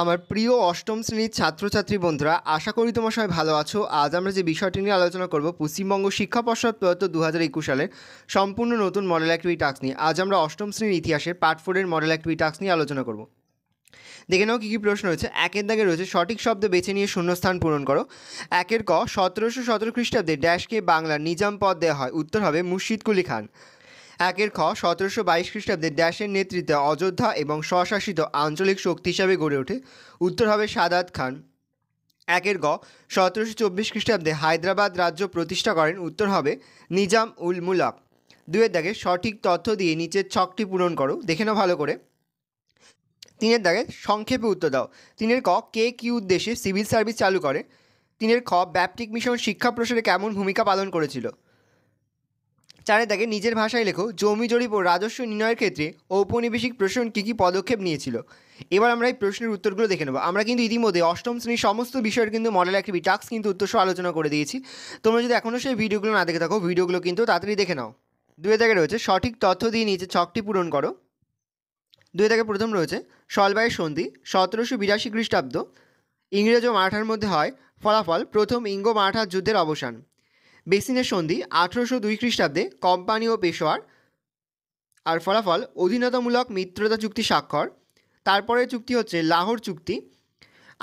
আমার প্রিয় অষ্টম শ্রেণীর ছাত্রছাত্রী বন্ধুরা আশা করি তোমার সবাই ভালো আছো আজ আমরা যে বিষয়টি নিয়ে আলোচনা করব পশ্চিমবঙ্গ শিক্ষা পর্ষদ প্রদত্ত দু হাজার একুশ সালের সম্পূর্ণ নতুন মডেল অ্যাক্টিভি টাস্ক নিয়ে আজ আমরা অষ্টম শ্রেণীর ইতিহাসের পার্ট ফোরের মডেল অ্যাক্টিভি টাস্ক নিয়ে আলোচনা করব দেখে নাও কী কী প্রশ্ন রয়েছে একের দাগে রয়েছে সঠিক শব্দ বেছে নিয়ে শূন্যস্থান পূরণ করো একের ক সতেরোশো সতেরো খ্রিস্টাব্দে ড্যাশকে বাংলার নিজাম পদ দেওয়া হয় উত্তর হবে মুর্শিদকুলি খান একের খ সতেরোশো বাইশ খ্রিস্টাব্দে দেশের নেতৃত্বে অযোধ্যা এবং স্বশাসিত আঞ্চলিক শক্তি হিসাবে গড়ে ওঠে উত্তর হবে সাদাত খান একের গ সতেরোশো চব্বিশ খ্রিস্টাব্দে হায়দ্রাবাদ রাজ্য প্রতিষ্ঠা করেন উত্তর হবে নিজাম উল মুলাক দুয়ের দাগে সঠিক তথ্য দিয়ে নিচের ছকটি পূরণ করো দেখে নাও ভালো করে তিনের দাগে সংক্ষেপে উত্তর দাও তিনের ক কে কি উদ্দেশ্যে সিভিল সার্ভিস চালু করে তিনের খ ব্যাপটিক মিশন শিক্ষা প্রসারে কেমন ভূমিকা পালন করেছিল চারে তাকে নিজের ভাষায় লেখো জমি জরিপ ও রাজস্ব নির্ণয়ের ক্ষেত্রে ঔপনিবেশিক প্রশাসন কী কী পদক্ষেপ নিয়েছিল এবার আমরা এই প্রশ্নের উত্তরগুলো দেখে নেবো আমরা কিন্তু ইতিমধ্যে অষ্টম শ্রেণীর সমস্ত বিষয়ের কিন্তু মডেল অ্যাক্টিভি টাস্ক কিন্তু উত্তরসহ আলোচনা করে দিয়েছি তোমরা যদি এখনও সেই ভিডিওগুলো না দেখে থাকো ভিডিওগুলো কিন্তু তাড়াতাড়ি দেখে নাও দুয়ে থেকে রয়েছে সঠিক তথ্য দিয়ে নিচে ছকটি পূরণ করো দুয়ে থেকে প্রথম রয়েছে সলবায়ের সন্ধি সতেরোশো বিরাশি খ্রিস্টাব্দ ইংরেজ ও মারাঠার মধ্যে হয় ফলাফল প্রথম ইঙ্গ মারাঠা যুদ্ধের অবসান বেসিনের সন্ধি আঠেরোশো দুই খ্রিস্টাব্দে কোম্পানি ও পেশোয়ার আর ফলাফল অধীনতামূলক মিত্রতা চুক্তি স্বাক্ষর তারপরের চুক্তি হচ্ছে লাহোর চুক্তি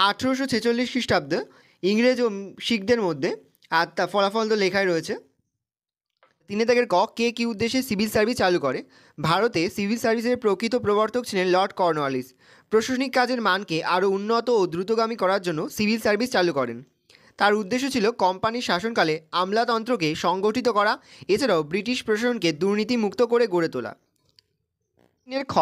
আঠেরোশো ছেচল্লিশ খ্রিস্টাব্দে ইংরেজ ও শিখদের মধ্যে আর তা ফলাফল তো লেখাই রয়েছে তিনি তাকে ক কে কী উদ্দেশ্যে সিভিল সার্ভিস চালু করে ভারতে সিভিল সার্ভিসের প্রকৃত প্রবর্তক ছিলেন লর্ড কর্নওয়ালিস প্রশাসনিক কাজের মানকে আরও উন্নত ও দ্রুতগামী করার জন্য সিভিল সার্ভিস চালু করেন তার উদ্দেশ্য ছিল কোম্পানির শাসনকালে আমলাতন্ত্রকে সংগঠিত করা এছাড়াও ব্রিটিশ প্রশাসনকে দুর্নীতিমুক্ত করে গড়ে তোলা এর খ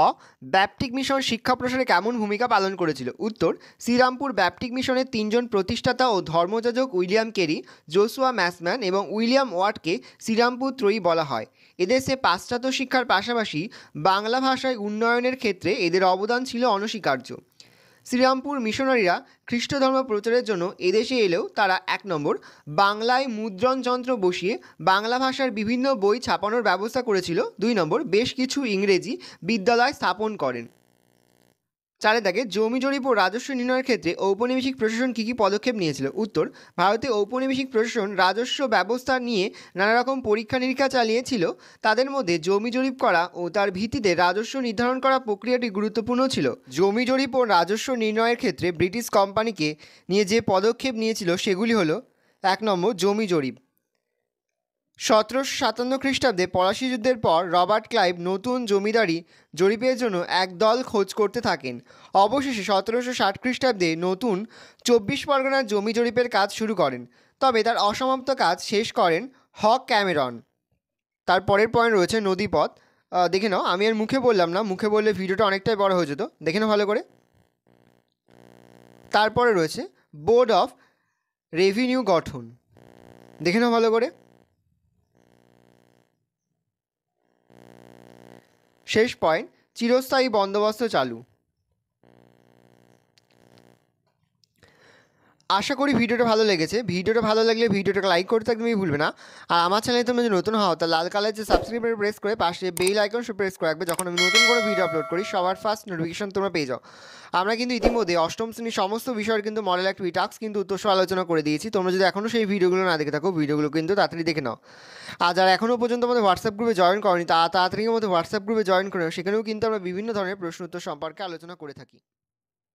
ব্যাপটিক মিশন শিক্ষা প্রসারে কেমন ভূমিকা পালন করেছিল উত্তর শ্রীরামপুর ব্যাপটিক মিশনের তিনজন প্রতিষ্ঠাতা ও ধর্মযাজক উইলিয়াম কেরি জোসুয়া ম্যাসম্যান এবং উইলিয়াম ওয়ার্ডকে শ্রীরামপুর ত্রয়ী বলা হয় এদেশে পাশ্চাত্য শিক্ষার পাশাপাশি বাংলা ভাষায় উন্নয়নের ক্ষেত্রে এদের অবদান ছিল অনস্বীকার্য শ্রীরামপুর মিশনারিরা খ্রিস্ট ধর্ম প্রচারের জন্য এদেশে এলেও তারা এক নম্বর বাংলায় মুদ্রণ যন্ত্র বসিয়ে বাংলা ভাষার বিভিন্ন বই ছাপানোর ব্যবস্থা করেছিল দুই নম্বর বেশ কিছু ইংরেজি বিদ্যালয় স্থাপন করেন চারে দাগে জমি জরিপ ও রাজস্ব নির্ণয়ের ক্ষেত্রে ঔপনিবেশিক প্রশাসন কী কী পদক্ষেপ নিয়েছিল উত্তর ভারতে ঔপনিবেশিক প্রশাসন রাজস্ব ব্যবস্থা নিয়ে নানা রকম পরীক্ষা নিরীক্ষা চালিয়েছিল তাদের মধ্যে জমি জরিপ করা ও তার ভিত্তিতে রাজস্ব নির্ধারণ করা প্রক্রিয়াটি গুরুত্বপূর্ণ ছিল জমি জরিপ ও রাজস্ব নির্ণয়ের ক্ষেত্রে ব্রিটিশ কোম্পানিকে নিয়ে যে পদক্ষেপ নিয়েছিল সেগুলি হলো এক নম্বর জমি জরিপ সতেরোশো সাতান্ন খ্রিস্টাব্দে পলাশি যুদ্ধের পর রবার্ট ক্লাইভ নতুন জমিদারি জরিপের জন্য একদল খোঁজ করতে থাকেন অবশেষে সতেরোশো ষাট খ্রিস্টাব্দে নতুন চব্বিশ পরগনার জমি জরিপের কাজ শুরু করেন তবে তার অসমাপ্ত কাজ শেষ করেন হক ক্যামেরন তার পরের পয়েন্ট রয়েছে নদীপথ দেখে নাও আমি আর মুখে বললাম না মুখে বললে ভিডিওটা অনেকটাই বড় হয়ে যেত দেখে নাও ভালো করে তারপরে রয়েছে বোর্ড অফ রেভিনিউ গঠন দেখে নাও ভালো করে শেষ পয়েন্ট চিরস্থায়ী বন্দোবস্ত চালু আশা করি ভিডিওটা ভালো লেগেছে ভিডিওটা ভালো লাগলে ভিডিওটাকে লাইক করতে একদমই ভুলবে না আর আমার চ্যানেলে তুমি যদি নতুন হও তাহলে লাল কালার যে সাবস্ক্রাইবার প্রেস করে পাশে বেল আইকন সু প্রেস করে রাখবে যখন আমি নতুন করে ভিডিও আপলোড করি সবার ফার্স্ট নোটিফিকেশন তোমরা পেয়ে যাও আমরা কিন্তু ইতিমধ্যে অষ্টম শ্রেণীর সমস্ত বিষয়ের কিন্তু মডেল অ্যাক্টিভিটি টাস্ক কিন্তু উত্তরসহ আলোচনা করে দিয়েছি তোমরা যদি এখনও সেই ভিডিওগুলো না দেখে থাকো ভিডিওগুলো কিন্তু তাড়াতাড়ি দেখে নাও আর যারা এখনও পর্যন্ত আমাদের হোয়াটসঅ্যাপ গ্রুপে জয়েন করেনি তা তাড়াতাড়ি আমাদের হোয়াটসঅ্যাপ গ্রুপে জয়েন করে সেখানেও কিন্তু আমরা বিভিন্ন ধরনের প্রশ্ন উত্তর সম্পর্কে আলোচনা করে থাকি